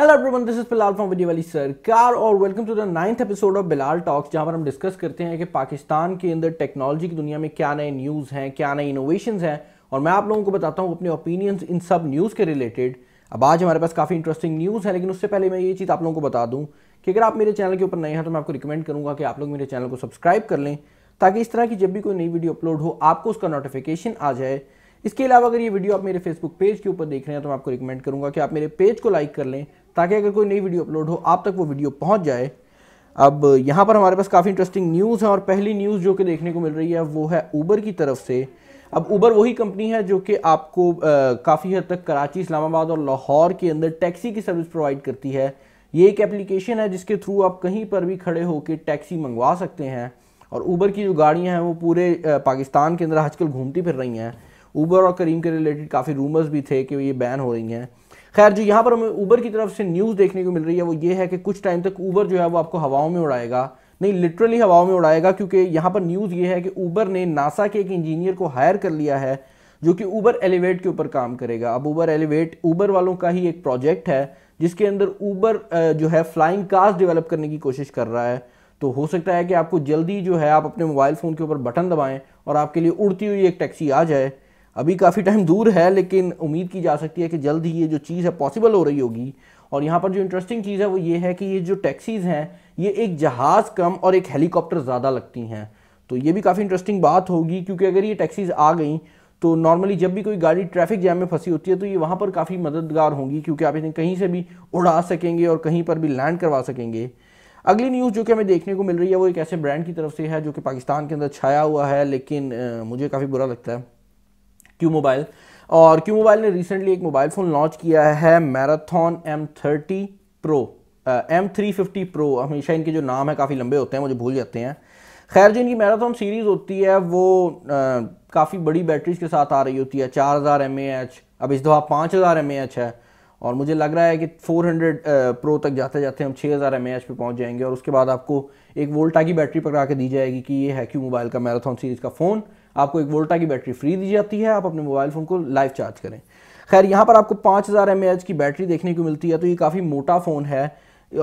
hello everyone this is Bilal from video वाली सरकार और welcome to the ninth episode of Bilal talks जहां पर हम डिस्कस करते हैं कि पाकिस्तान के अंदर टेक्नोलॉजी की दुनिया में क्या नए न्यूज़ हैं क्या नए इनोवेशंस हैं और मैं आप लोगों को बताता हूं अपने ओपिनियंस इन सब न्यूज़ के रिलेटेड अब आज हमारे पास काफ़ी इंटरेस्टिंग न्यूज़ है लेकिन उससे पहले मैं ये चीज़ आप लोगों को बता दूँ कि अगर आप मेरे चैनल के ऊपर नए हैं तो मैं आपको रिकमेंड करूँगा कि आप लोग मेरे चैनल को सब्सक्राइब कर लें ताकि इस तरह की जब भी कोई नई वीडियो अपलोड हो आपको उसका नोटिफिकेशन आ जाए इसके अलावा अगर ये वीडियो आप मेरे फेसबुक पेज के ऊपर देख रहे हैं तो मैं आपको रिकमेंड करूँगा कि आप मेरे पेज को लाइक कर लें ताकि अगर कोई नई वीडियो अपलोड हो आप तक वो वीडियो पहुँच जाए अब यहाँ पर हमारे पास काफ़ी इंटरेस्टिंग न्यूज़ है और पहली न्यूज़ जो कि देखने को मिल रही है वो है ऊबर की तरफ से अब ऊबर वही कंपनी है जो कि आपको काफ़ी हद तक कराची इस्लामाबाद और लाहौर के अंदर टैक्सी की सर्विस प्रोवाइड करती है ये एक एप्लीकेशन है जिसके थ्रू आप कहीं पर भी खड़े होकर टैक्सी मंगवा सकते हैं और ऊबर की जो गाड़ियाँ हैं वो पूरे पाकिस्तान के अंदर आजकल घूमती फिर रही हैं ऊबर और करीम के रिलेटेड काफ़ी रूमर्स भी थे कि ये बैन हो रही हैं खैर जो यहाँ पर हमें ऊबर की तरफ से न्यूज़ देखने को मिल रही है वो ये है कि कुछ टाइम तक ऊबर जो है वो आपको हवाओं में उड़ाएगा नहीं लिटरली हवाओं में उड़ाएगा क्योंकि यहाँ पर न्यूज़ ये है कि ऊबर ने नासा के एक इंजीनियर को हायर कर लिया है जो कि ऊबर एलिवेट के ऊपर काम करेगा अब ऊबर एलिवेट ऊबर वालों का ही एक प्रोजेक्ट है जिसके अंदर ऊबर जो है फ्लाइंग कार्स डेवलप करने की कोशिश कर रहा है तो हो सकता है कि आपको जल्दी जो है आप अपने मोबाइल फ़ोन के ऊपर बटन दबाएं और आपके लिए उड़ती हुई एक टैक्सी आ जाए अभी काफ़ी टाइम दूर है लेकिन उम्मीद की जा सकती है कि जल्द ही ये जो चीज़ है पॉसिबल हो रही होगी और यहाँ पर जो इंटरेस्टिंग चीज़ है वो ये है कि ये जो टैक्सीज़ हैं ये एक जहाज़ कम और एक हेलीकॉप्टर ज़्यादा लगती हैं तो ये भी काफ़ी इंटरेस्टिंग बात होगी क्योंकि अगर ये टैक्सीज़ आ गई तो नॉर्मली जब भी कोई गाड़ी ट्रैफिक जैम में फंसी होती है तो ये वहाँ पर काफ़ी मददगार होंगी क्योंकि आप इन्हें कहीं से भी उड़ा सकेंगे और कहीं पर भी लैंड करवा सकेंगे अगली न्यूज़ जो कि हमें देखने को मिल रही है वो एक ऐसे ब्रांड की तरफ से है जो कि पाकिस्तान के अंदर छाया हुआ है लेकिन मुझे काफ़ी बुरा लगता है क्यू मोबाइल और क्यू मोबाइल ने रिसेंटली एक मोबाइल फ़ोन लॉन्च किया है Marathon M thirty pro M three fifty pro हमेशा इनके जो नाम है काफ़ी लंबे होते हैं मुझे भूल जाते हैं खैर जो इनकी मैराथन सीरीज़ होती है वो काफ़ी बड़ी बैटरीज के साथ आ रही होती है चार हज़ार एम एच अब इस दफ़ा पाँच हज़ार एम एच है और मुझे लग रहा है कि फोर हंड्रेड प्रो तक जाते जाते हम छः हज़ार एम एच पर पहुँच जाएंगे और उसके बाद आपको एक वोल्टा की बैटरी पकड़ा के दी जाएगी कि ये है क्यू मोबाइल का मैराथन सीरीज़ का फ़ोन आपको एक वोल्टा की बैटरी फ्री दी जाती है आप अपने मोबाइल फ़ोन को लाइव चार्ज करें खैर यहाँ पर आपको पाँच हज़ार की बैटरी देखने को मिलती है तो ये काफ़ी मोटा फ़ोन है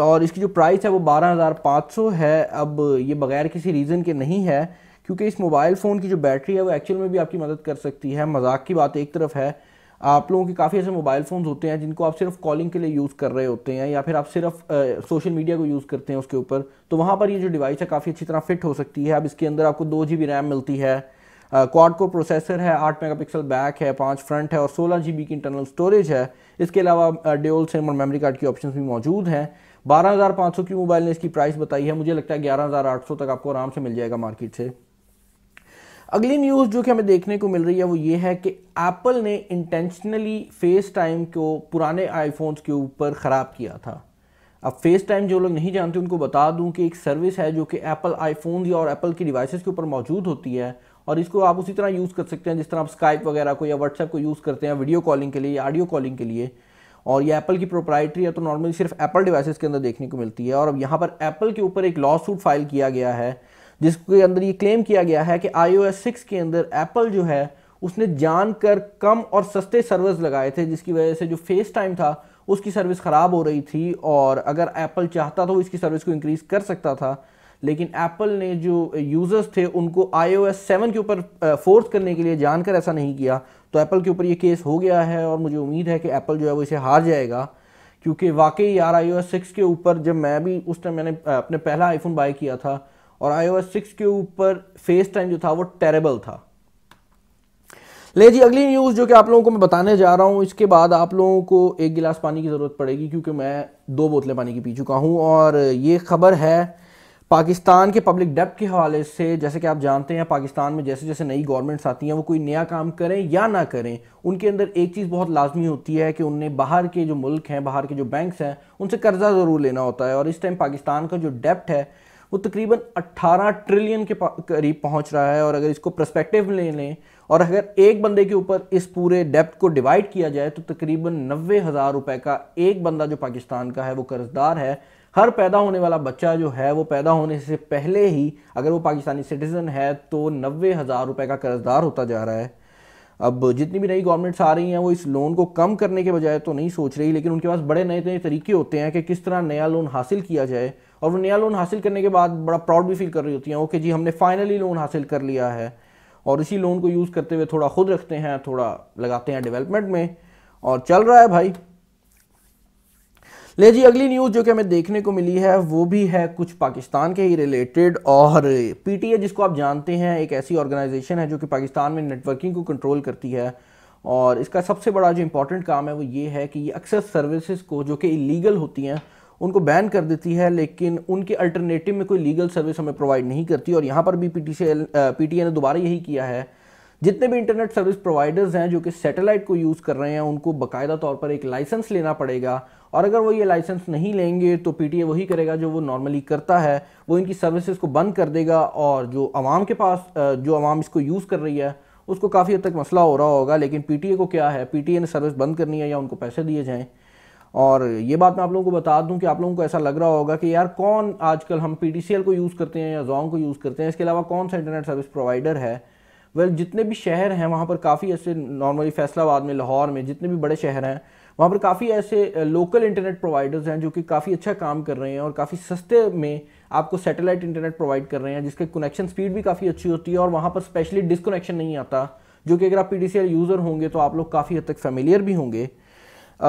और इसकी जो प्राइस है वो बारह हज़ार पाँच सौ है अब ये बगैर किसी रीज़न के नहीं है क्योंकि इस मोबाइल फ़ोन की जो बैटरी है वो एक्चुअल में भी आपकी मदद कर सकती है मजाक की बात एक तरफ है आप लोगों के काफ़ी ऐसे मोबाइल फ़ोन्स होते हैं जिनको आप सिर्फ कॉलिंग के लिए यूज़ कर रहे होते हैं या फिर आप सिर्फ सोशल मीडिया को यूज़ करते हैं उसके ऊपर तो वहाँ पर ये जो डिवाइस है काफ़ी अच्छी तरह फिट हो सकती है अब इसके अंदर आपको दो जी रैम मिलती है क्वाड को प्रोसेसर है आठ मेगापिक्सल बैक है पाँच फ्रंट है और सोलह जी की इंटरनल स्टोरेज है इसके अलावा डेल सिम और मेमोरी कार्ड की ऑप्शन भी मौजूद हैं 12,500 की मोबाइल ने इसकी प्राइस बताई है मुझे लगता है 11,800 तक आपको आराम से मिल जाएगा मार्केट से अगली न्यूज़ जो कि हमें देखने को मिल रही है वो ये है कि एप्पल ने इंटेंशनली फेस टाइम को पुराने आईफोन्स के ऊपर ख़राब किया था अब फेस टाइम जो लोग नहीं जानते उनको बता दूं कि एक सर्विस है जो कि एप्पल आईफोन या और एप्पल की डिवाइसेस के ऊपर मौजूद होती है और इसको आप उसी तरह यूज़ कर सकते हैं जिस तरह आप स्काइप वगैरह को या व्हाट्सएप को यूज़ करते हैं वीडियो कॉलिंग के लिए ऑडियो कॉलिंग के लिए और ये एप्पल की प्रोप्राइटरी है तो नॉर्मली सिर्फ एप्पल डिवाइसेस के अंदर देखने को मिलती है और अब यहाँ पर एप्पल के ऊपर एक लॉ सूट फाइल किया गया है जिसके अंदर ये क्लेम किया गया है कि आई ओ के अंदर एप्पल जो है उसने कर कम और सस्ते सर्विस लगाए थे जिसकी वजह से जो फेस टाइम था उसकी सर्विस ख़राब हो रही थी और अगर एप्पल चाहता तो इसकी सर्विस को इंक्रीज़ कर सकता था लेकिन एप्पल ने जो यूज़र्स uh, थे उनको आईओएस सेवन के ऊपर फोर्स uh, करने के लिए जानकर ऐसा नहीं किया तो एप्पल के ऊपर ये केस हो गया है और मुझे उम्मीद है कि एप्पल जो है वो इसे हार जाएगा क्योंकि वाकई यार आई ओ सिक्स के ऊपर जब मैं भी उस टाइम मैंने uh, अपने पहला आईफोन बाई किया था और आई ओ सिक्स के ऊपर फेस टाइम जो था वो टेरेबल था ले जी अगली न्यूज़ जो कि आप लोगों को मैं बताने जा रहा हूँ इसके बाद आप लोगों को एक गिलास पानी की ज़रूरत पड़ेगी क्योंकि मैं दो बोतलें पानी की पी चुका हूँ और ये खबर है पाकिस्तान के पब्लिक डेप्ट के हवाले से जैसे कि आप जानते हैं पाकिस्तान में जैसे जैसे नई गवर्नमेंट्स आती हैं वो कोई नया काम करें या ना करें उनके अंदर एक चीज़ बहुत लाजमी होती है कि उनने बाहर के जो मुल्क हैं बाहर के जो बैंक्स हैं उनसे कर्जा ज़रूर लेना होता है और इस टाइम पाकिस्तान का जो डेप्ट है वो तकरीबन अट्ठारह ट्रिलियन के करीब पहुँच रहा है और अगर इसको प्रस्पेक्टिव ले लें और अगर एक बंदे के ऊपर इस पूरे डेप्ट को डिवाइड किया जाए तो तकरीबन नब्बे हज़ार रुपये का एक बंदा जो पाकिस्तान का है वो कर्जदार है हर पैदा होने वाला बच्चा जो है वो पैदा होने से पहले ही अगर वो पाकिस्तानी सिटीज़न है तो नबे हज़ार रुपये का कर्जदार होता जा रहा है अब जितनी भी नई गवर्नमेंट्स आ रही हैं वो इस लोन को कम करने के बजाय तो नहीं सोच रही लेकिन उनके पास बड़े नए नए तरीके होते हैं कि किस तरह नया लोन हासिल किया जाए और वो नया लोन हासिल करने के बाद बड़ा प्राउड भी फील कर रही होती हैं ओके जी हमने फाइनली लोन हासिल कर लिया है और इसी लोन को यूज़ करते हुए थोड़ा खुद रखते हैं थोड़ा लगाते हैं डेवलपमेंट में और चल रहा है भाई ले जी अगली न्यूज़ जो कि हमें देखने को मिली है वो भी है कुछ पाकिस्तान के ही रिलेटेड और पीटीए जिसको आप जानते हैं एक ऐसी ऑर्गेनाइजेशन है जो कि पाकिस्तान में नेटवर्किंग को कंट्रोल करती है और इसका सबसे बड़ा जो इंपॉर्टेंट काम है वो ये है कि ये अक्सर सर्विसेज को जो कि इलीगल होती हैं उनको बैन कर देती है लेकिन उनके अल्टरनेटिव में कोई लीगल सर्विस हमें प्रोवाइड नहीं करती और यहाँ पर भी पी टी ने दोबारा यही किया है जितने भी इंटरनेट सर्विस प्रोवाइडर्स हैं जो कि सैटेलाइट को यूज़ कर रहे हैं उनको बाकायदा तौर पर एक लाइसेंस लेना पड़ेगा और अगर वो ये लाइसेंस नहीं लेंगे तो पीटीए वही करेगा जो वो नॉर्मली करता है वो इनकी सर्विसेज को बंद कर देगा और जो आवाम के पास जो आवाम इसको यूज़ कर रही है उसको काफ़ी हद तक मसला हो रहा होगा लेकिन पी को क्या है पी ने सर्विस बंद करनी है या उनको पैसे दिए जाएँ और ये बात मैं आप लोगों को बता दूं कि आप लोगों को ऐसा लग रहा होगा कि यार कौन आजकल हम पी को यूज़ करते हैं या जोंग को यूज़ करते हैं इसके अलावा कौन सा इंटरनेट सर्विस प्रोवाइडर है वेल जितने भी शहर हैं वहाँ पर काफ़ी ऐसे नॉर्मली फैसलाबाद में लाहौर में जितने भी बड़े शहर हैं वहाँ पर काफ़ी ऐसे लोकल इंटरनेट प्रोवाइडर्स हैं जो कि काफ़ी अच्छा काम कर रहे हैं और काफ़ी सस्ते में आपको सैटेलाइट इंटरनेट प्रोवाइड कर रहे हैं जिसके कनेक्शन स्पीड भी काफ़ी अच्छी होती है और वहाँ पर स्पेशली डिसकनेक्शन नहीं आता जो कि अगर आप पी यूज़र होंगे तो आप लोग काफ़ी हद तक फेमिलियर भी होंगे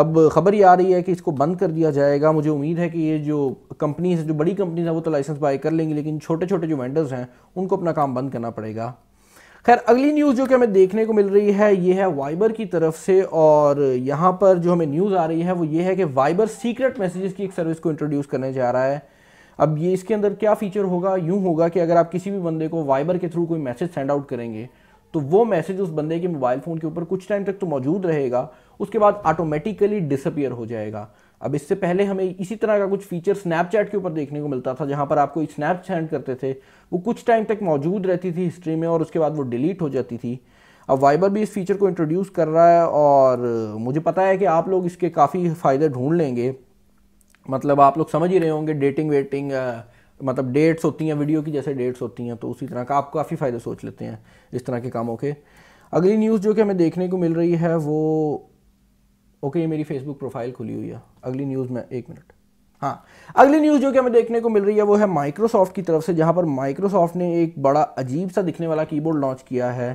अब खबर ये आ रही है कि इसको बंद कर दिया जाएगा मुझे उम्मीद है कि ये जो कंपनीज जो बड़ी कंपनीज हैं वो तो लाइसेंस बाय कर लेंगी लेकिन छोटे छोटे जो वेंडर्स हैं उनको अपना काम बंद करना पड़ेगा खैर अगली न्यूज़ जो कि हमें देखने को मिल रही है ये है वाइबर की तरफ से और यहाँ पर जो हमें न्यूज़ आ रही है वो ये है कि वाइबर सीक्रेट मैसेजेस की एक सर्विस को इंट्रोड्यूस करने जा रहा है अब ये इसके अंदर क्या फ़ीचर होगा यूँ होगा कि अगर आप किसी भी बंदे को वाइबर के थ्रू कोई मैसेज सेंड आउट करेंगे तो वो मैसेज उस बंदे के मोबाइल फ़ोन के ऊपर कुछ टाइम तक तो मौजूद रहेगा उसके बाद ऑटोमेटिकली डिसअपियर हो जाएगा अब इससे पहले हमें इसी तरह का कुछ फीचर स्नैपचैट के ऊपर देखने को मिलता था जहाँ पर आपको स्नैप सेंड करते थे वो कुछ टाइम तक मौजूद रहती थी हिस्ट्री में और उसके बाद वो डिलीट हो जाती थी अब वाइबर भी इस फीचर को इंट्रोड्यूस कर रहा है और मुझे पता है कि आप लोग इसके काफ़ी फ़ायदे ढूंढ लेंगे मतलब आप लोग समझ ही रहे होंगे डेटिंग वेटिंग मतलब डेट्स होती हैं वीडियो की जैसे डेट्स होती हैं तो उसी तरह का आप काफ़ी फ़ायदे सोच लेते हैं इस तरह के कामों के अगली न्यूज़ जो कि हमें देखने को मिल रही है वो ओके ये मेरी फेसबुक प्रोफाइल खुली हुई है अगली न्यूज़ में एक मिनट हाँ अगली न्यूज़ जो कि हमें देखने को मिल रही है वो है माइक्रोसॉफ्ट की तरफ से जहां पर माइक्रोसॉफ्ट ने एक बड़ा अजीब सा दिखने वाला कीबोर्ड लॉन्च किया है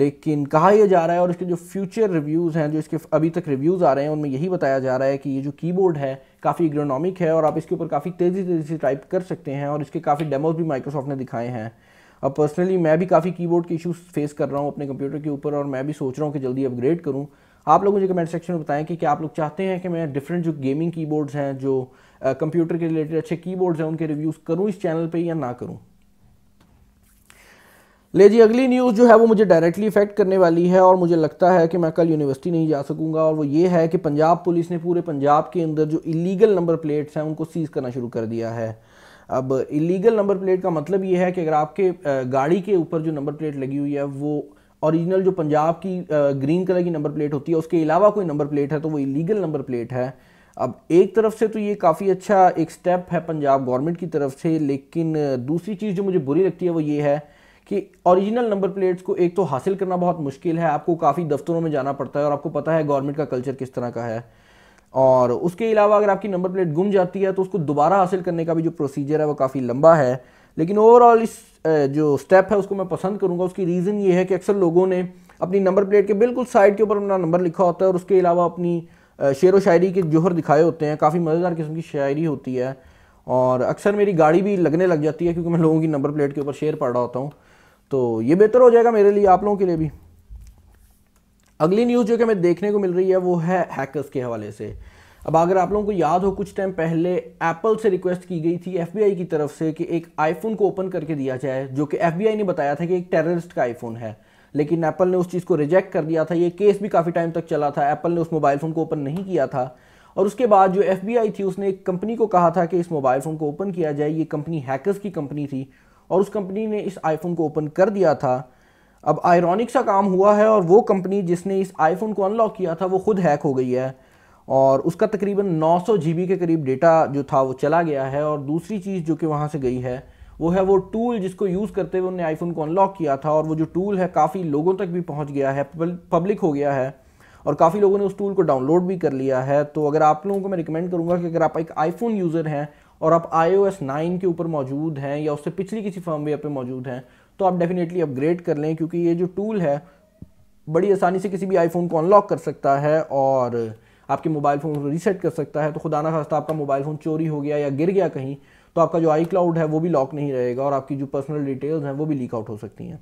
लेकिन कहा यह जा रहा है और इसके जो फ्यूचर रिव्यूज़ हैं जो इसके अभी तक रिव्यूज़ आ रहे हैं उनमें यही बताया जा रहा है कि ये जो कीबोर्ड है काफ़ी इग्रोनॉमिक है और आप इसके ऊपर काफ़ी तेज़ी तेज़ी से टाइप कर सकते हैं और इसके काफ़ी डेमोज भी माइक्रोसॉफ्ट ने दिखाए हैं अब पर्सनली मैं भी काफ़ी कीबोर्ड के इशूज़ फेस कर रहा हूँ अपने कंप्यूटर के ऊपर और मैं भी सोच रहा हूँ कि जल्दी अपग्रेड करूँ आप लोग मुझे कमेंट सेक्शन में बताएं कि क्या आप लोग चाहते हैं कि मैं डिफरेंट जो गेमिंग कीबोर्ड्स हैं जो कंप्यूटर के रिलेटेड अच्छे कीबोर्ड्स हैं उनके रिव्यूज़ करूं इस चैनल पे या ना करूं ले जी अगली न्यूज़ जो है वो मुझे डायरेक्टली इफेक्ट करने वाली है और मुझे लगता है कि मैं कल यूनिवर्सिटी नहीं जा सकूंगा और वो ये है कि पंजाब पुलिस ने पूरे पंजाब के अंदर जो इलीगल नंबर प्लेट्स हैं उनको सीज़ करना शुरू कर दिया है अब इलीगल नंबर प्लेट का मतलब ये है कि अगर आपके गाड़ी के ऊपर जो नंबर प्लेट लगी हुई है वो ओरिजिनल जो पंजाब की ग्रीन कलर की नंबर प्लेट होती है उसके अलावा कोई नंबर प्लेट है तो वो इलीगल नंबर प्लेट है अब एक तरफ से तो ये काफ़ी अच्छा एक स्टेप है पंजाब गवर्नमेंट की तरफ से लेकिन दूसरी चीज़ जो मुझे बुरी लगती है वो ये है कि ओरिजिनल नंबर प्लेट्स को एक तो हासिल करना बहुत मुश्किल है आपको काफ़ी दफ्तरों में जाना पड़ता है और आपको पता है गवर्नमेंट का कल्चर किस तरह का है और उसके अलावा अगर आपकी नंबर प्लेट गुम जाती है तो उसको दोबारा हासिल करने का भी जो प्रोसीजर है वो काफ़ी लंबा है लेकिन ओवरऑल इस जो स्टेप है उसको मैं पसंद करूंगा उसकी रीज़न ये है कि अक्सर लोगों ने अपनी नंबर प्लेट के बिल्कुल साइड के ऊपर अपना नंबर लिखा होता है और उसके अलावा अपनी शेर व शायरी के जोहर दिखाए होते हैं काफ़ी मज़ेदार किस्म की शायरी होती है और अक्सर मेरी गाड़ी भी लगने लग जाती है क्योंकि मैं लोगों की नंबर प्लेट के ऊपर शेर पढ़ रहा होता हूँ तो ये बेहतर हो जाएगा मेरे लिए आप लोगों के लिए भी अगली न्यूज़ जो कि हमें देखने को मिल रही है वो है हैकर्स के हवाले से अब अगर आप लोगों को याद हो कुछ टाइम पहले एप्पल से रिक्वेस्ट की गई थी एफबीआई की तरफ से कि एक आईफोन को ओपन करके दिया जाए जो कि एफबीआई ने बताया था कि एक टेररिस्ट का आईफोन है लेकिन एप्पल ने उस चीज़ को रिजेक्ट कर दिया था ये केस भी काफ़ी टाइम तक चला था एप्पल ने उस मोबाइल फ़ोन को ओपन नहीं किया था और उसके बाद जो एफ थी उसने एक कंपनी को कहा था कि इस मोबाइल फ़ोन को ओपन किया जाए ये कंपनी हैकर्स की कंपनी थी और उस कंपनी ने इस आईफोन को ओपन कर दिया था अब आयरॉनिक सा काम हुआ है और वो कंपनी जिसने इस आईफोन को अनलॉक किया था वो खुद हैक हो गई है और उसका तकरीबन 900 जीबी के करीब डेटा जो था वो चला गया है और दूसरी चीज़ जो कि वहाँ से गई है वो है वो टूल जिसको यूज़ करते हुए उन्होंने आईफोन को अनलॉक किया था और वो जो टूल है काफ़ी लोगों तक भी पहुँच गया है पब्लिक हो गया है और काफ़ी लोगों ने उस टूल को डाउनलोड भी कर लिया है तो अगर आप लोगों को मैं रिकमेंड करूँगा कि अगर आप एक आईफोन यूज़र हैं और आप आई ओ एस नाइन के ऊपर मौजूद हैं या उससे पिछली किसी फर्मवेयर पर मौजूद हैं तो आप डेफिनेटली अपग्रेड कर लें क्योंकि ये जो टूल है बड़ी आसानी से किसी भी आईफोन को अनलॉक कर सकता है और आपके मोबाइल फ़ोन रीसेट कर सकता है तो खुदा ना खास्ता आपका मोबाइल फ़ोन चोरी हो गया या गिर गया कहीं तो आपका जो आई क्लाउड है वो भी लॉक नहीं रहेगा और आपकी जो पर्सनल डिटेल्स हैं वो भी लीक आउट हो सकती हैं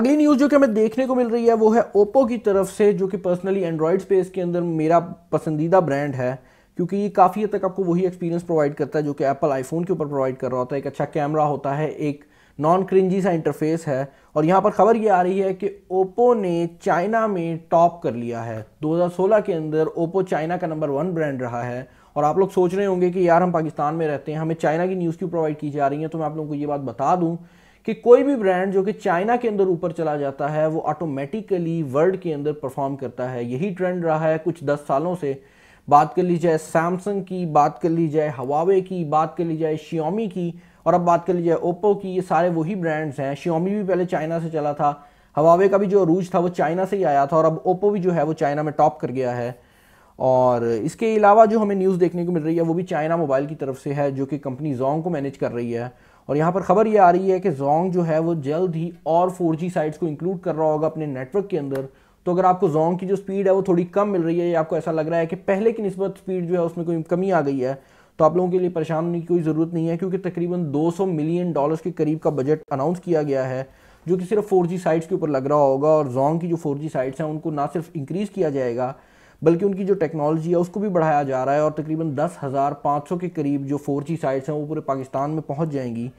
अगली न्यूज़ जो कि हमें देखने को मिल रही है वो है ओप्पो की तरफ से जो कि पर्सनली एंड्रॉयड स्पेस के अंदर मेरा पसंदीदा ब्रांड है क्योंकि ये काफ़ी हद तक आपको वही एक्सपीरियंस प्रोवाइड करता है जो कि एप्पल आईफोन के ऊपर प्रोवाइड कर रहा होता है एक अच्छा कैमरा होता है एक नॉन क्रिंजी सा इंटरफेस है और यहाँ पर खबर ये आ रही है कि ओप्पो ने चाइना में टॉप कर लिया है 2016 के अंदर ओप्पो चाइना का नंबर वन ब्रांड रहा है और आप लोग सोच रहे होंगे कि यार हम पाकिस्तान में रहते हैं हमें चाइना की न्यूज़ क्यों प्रोवाइड की जा रही है तो मैं आप लोगों को ये बात बता दूँ कि कोई भी ब्रांड जो कि चाइना के अंदर ऊपर चला जाता है वो ऑटोमेटिकली वर्ल्ड के अंदर परफॉर्म करता है यही ट्रेंड रहा है कुछ दस सालों से बात कर ली जाए सैमसंग की बात कर ली जाए हवावे की बात कर ली जाए शियोमी की और अब बात कर लीजिए ओप्पो की ये सारे वही ब्रांड्स हैं श्योमी भी पहले चाइना से चला था हवावे का भी जो अरूज था वो चाइना से ही आया था और अब ओप्पो भी जो है वो चाइना में टॉप कर गया है और इसके अलावा जो हमें न्यूज़ देखने को मिल रही है वो भी चाइना मोबाइल की तरफ से है जो कि कंपनी जोंग को मैनेज कर रही है और यहाँ पर खबर ये आ रही है कि जोंग जो है वो जल्द ही और फोर जी साइट्स को इंक्लूड कर रहा होगा अपने नेटवर्क के अंदर तो अगर आपको जोंग की जो स्पीड है वो थोड़ी कम मिल रही है या आपको ऐसा लग रहा है कि पहले की नस्बत स्पीड जो है उसमें कोई कमी आ गई है तो आप लोगों के लिए परेशान होने की कोई ज़रूरत नहीं है क्योंकि तकरीबन 200 मिलियन डॉलर्स के करीब का बजट अनाउंस किया गया है जो कि सिर्फ फोर जी साइट्स के ऊपर लग रहा होगा और जोंग की जो फोर जी साइट्स हैं उनको ना सिर्फ इंक्रीज़ किया जाएगा बल्कि उनकी जो टेक्नोलॉजी है उसको भी बढ़ाया जा रहा है और तकरीबन दस हज़ार पाँच सौ के करीब जो फोर जी साइट्स हैं वो पूरे पाकिस्तान में पहुँच जाएंगी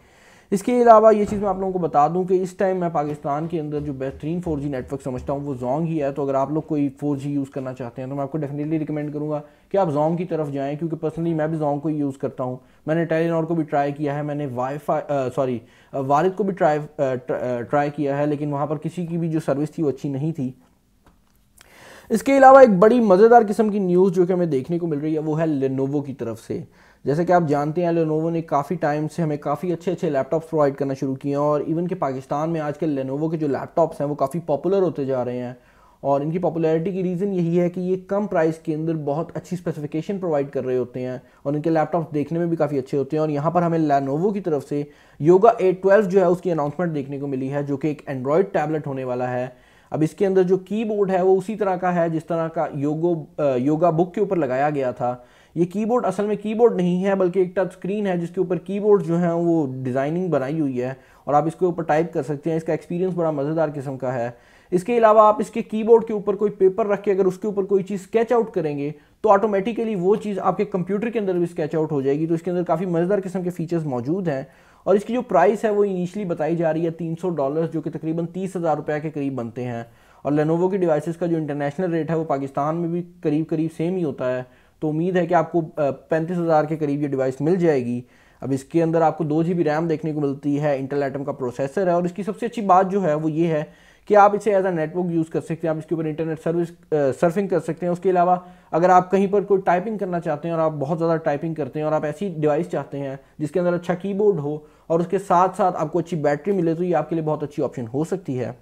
इसके अलावा ये चीज़ मैं आप लोगों को बता दूं कि इस टाइम मैं पाकिस्तान के अंदर जो बेहतरीन 4G नेटवर्क समझता हूँ वो जोंग ही है तो अगर आप लोग कोई 4G यूज़ करना चाहते हैं तो मैं आपको डेफिनेटली रिकमेंड करूँगा कि आप जोम की तरफ जाएं क्योंकि पर्सनली मैं भी जोम को यूज़ करता हूँ मैंने टेलीनॉर को भी ट्राई किया है मैंने वाईफाई सॉरी वारिद को भी ट्राई ट्राई किया है लेकिन वहाँ पर किसी की भी जो सर्विस थी वो अच्छी नहीं थी इसके अलावा एक बड़ी मज़ेदार किस्म की न्यूज़ जो कि हमें देखने को मिल रही है वो है लेनोवो की तरफ से जैसे कि आप जानते हैं लेनोवो ने काफ़ी टाइम से हमें काफ़ी अच्छे अच्छे लैपटॉप्स प्रोवाइड करना शुरू किए हैं और इवन के पाकिस्तान में आजकल लेनोवो के जो लैपटॉप्स हैं वो काफ़ी पॉपुलर होते जा रहे हैं और इनकी पॉपुलैरिटी की रीज़न यही है कि ये कम प्राइस के अंदर बहुत अच्छी स्पेसिफिकेशन प्रोवाइड कर रहे होते हैं और इनके लैपटॉप देखने में भी काफ़ी अच्छे होते हैं और यहाँ पर हमें लेनोवो की तरफ से योगा ए जो है उसकी अनाउंसमेंट देखने को मिली है जो कि एक एंड्रॉयड टैबलेट होने वाला है अब इसके अंदर जो कीबोर्ड है वो उसी तरह का है जिस तरह का योगो योगा बुक के ऊपर लगाया गया था ये कीबोर्ड असल में कीबोर्ड नहीं है बल्कि एक टच स्क्रीन है जिसके ऊपर कीबोर्ड जो है वो डिज़ाइनिंग बनाई हुई है और आप इसके ऊपर टाइप कर सकते हैं इसका एक्सपीरियंस बड़ा मज़ेदार किस्म का है इसके अलावा आप इसके कीबोर्ड के ऊपर कोई पेपर रख के अगर उसके ऊपर कोई चीज़ स्केच आउट करेंगे तो ऑटोमेटिकली वो चीज़ आपके कंप्यूटर के अंदर भी स्केच आउट हो जाएगी तो इसके अंदर काफ़ी मज़ेदार किस्म के फीचर्स मौजूद हैं और इसकी जो प्राइस है वो इनिशियली बताई जा रही है तीन सौ डॉलर जो कि तकरीबन तीस हज़ार के करीब बनते हैं और लेनोवो की डिवाइसेस का जो इंटरनेशनल रेट है वो पाकिस्तान में भी करीब करीब सेम ही होता है तो उम्मीद है कि आपको पैंतीस हज़ार के करीब ये डिवाइस मिल जाएगी अब इसके अंदर आपको दो जी रैम देखने को मिलती है इंटेल एटम का प्रोसेसर है और इसकी सबसे अच्छी बात जो है वो ये है कि आप इसे एज अ नेटवर्क यूज़ कर सकते हैं आप इसके ऊपर इंटरनेट सर्विस सर्फिंग कर सकते हैं उसके अलावा अगर आप कहीं पर कोई टाइपिंग करना चाहते हैं और आप बहुत ज़्यादा टाइपिंग करते हैं और आप ऐसी डिवाइस चाहते हैं जिसके अंदर अच्छा कीबोर्ड हो और उसके साथ साथ आपको अच्छी बैटरी मिले तो ये आपके लिए बहुत अच्छी ऑप्शन हो सकती है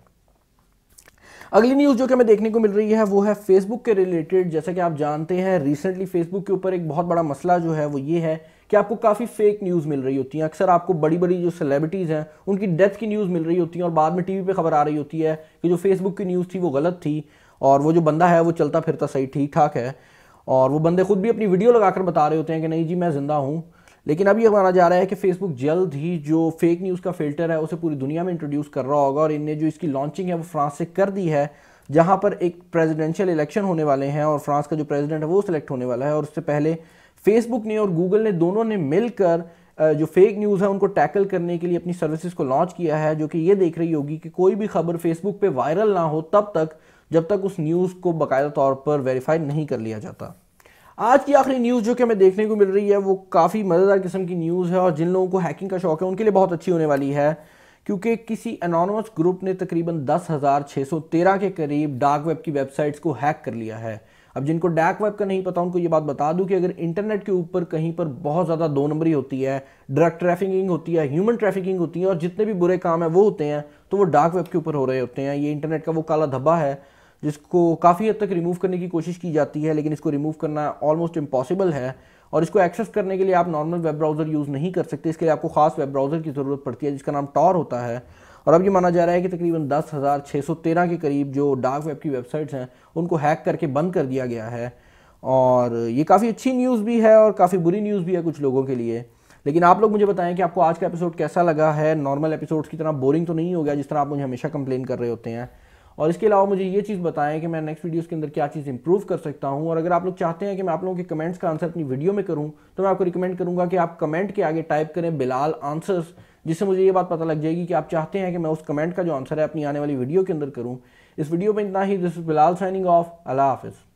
अगली न्यूज़ जो कि हमें देखने को मिल रही है वो है फेसबुक के रिलेटेड जैसा कि आप जानते हैं रिसेंटली फेसबुक के ऊपर एक बहुत बड़ा मसला जो है वो ये है कि आपको काफ़ी फेक न्यूज़ मिल रही होती हैं अक्सर आपको बड़ी बड़ी जो सेलिब्रिटीज़ हैं उनकी डेथ की न्यूज़ मिल रही होती है और बाद में टीवी पे खबर आ रही होती है कि जो फेसबुक की न्यूज़ थी वो गलत थी और वो जो बंदा है वो चलता फिरता सही ठीक ठाक है और वो बंदे खुद भी अपनी वीडियो लगाकर बता रहे होते हैं कि नहीं जी मैं ज़िंदा हूँ लेकिन अब ये माना जा रहा है कि फेसबुक जल्द ही जो फेक न्यूज़ का फिल्टर है उसे पूरी दुनिया में इंट्रोड्यूस कर रहा होगा और इनने जो इसकी लॉन्चिंग है वो फ्रांस से कर दी है जहाँ पर एक प्रेजिडेंशियल इलेक्शन होने वाले हैं और फ्रांस का जो प्रेजिडेंट है वो सिलेक्ट होने वाला है और उससे पहले फेसबुक ने और गूगल ने दोनों ने मिलकर जो फेक न्यूज़ है उनको टैकल करने के लिए अपनी सर्विसेज को लॉन्च किया है जो कि ये देख रही होगी कि कोई भी खबर फेसबुक पे वायरल ना हो तब तक जब तक उस न्यूज़ को बाकायदा तौर पर वेरीफाई नहीं कर लिया जाता आज की आखिरी न्यूज़ जो कि हमें देखने को मिल रही है वो काफ़ी मज़ेदार किस्म की न्यूज़ है और जिन लोगों को हैकिंग का शौक है उनके लिए बहुत अच्छी होने वाली है क्योंकि किसी अनोनमस ग्रुप ने तकरीबन दस हज़ार छह सौ तेरह के करीब डार्क वेब की वेबसाइट्स को हैक कर लिया है अब जिनको डार्क वेब का नहीं पता उनको ये बात बता दूं कि अगर इंटरनेट के ऊपर कहीं पर बहुत ज़्यादा दो नंबरी होती है ड्रग ट्रैफिकिंग होती है ह्यूमन ट्रैफिकिंग होती है और जितने भी बुरे काम है वो होते हैं तो वो डार्क वेब के ऊपर हो रहे होते हैं ये इंटरनेट का वो काला धब्बा है जिसको काफ़ी हद तक रिमूव करने की कोशिश की जाती है लेकिन इसको रिमूव करना ऑलमोस्ट इम्पॉसिबल है और इसको एक्सेस करने के लिए आप नॉर्मल वेब ब्राउज़र यूज़ नहीं कर सकते इसके लिए आपको खास वेब ब्राउज़र की ज़रूरत पड़ती है जिसका नाम टॉर होता है और अब ये माना जा रहा है कि तकरीबन दस हज़ार छः सौ तेरह के करीब जो डार्क वेब की वेबसाइट्स हैं उनको हैक करके बंद कर दिया गया है और ये काफ़ी अच्छी न्यूज़ भी है और काफ़ी बुरी न्यूज़ भी है कुछ लोगों के लिए लेकिन आप लोग मुझे बताएं कि आपको आज का एपिसोड कैसा लगा है नॉर्मल एपिसोड्स की तरह बोरिंग तो नहीं हो गया जिस तरह आप मुझे हमेशा कंप्लेन कर रहे होते हैं और इसके अलावा मुझे ये चीज़ बताएं कि मैं नेक्स्ट वीडियोस के अंदर क्या चीज़ इंप्रूव कर सकता हूँ और अगर आप लोग चाहते हैं कि मैं आप लोगों के कमेंट्स का आंसर अपनी वीडियो में करूँ तो मैं आपको रिकमेंड करूँगा कि आप कमेंट के आगे टाइप करें बिलाल आंसर्स जिससे मुझे ये बात पता लग जाएगी कि आप चाहते हैं कि मैं उस कमेंट का जो आंसर है अपनी आने वाली वीडियो के अंदर करूँ इस वीडियो में इतना ही दिस बिलाल साइनिंग ऑफ अला हाफिज़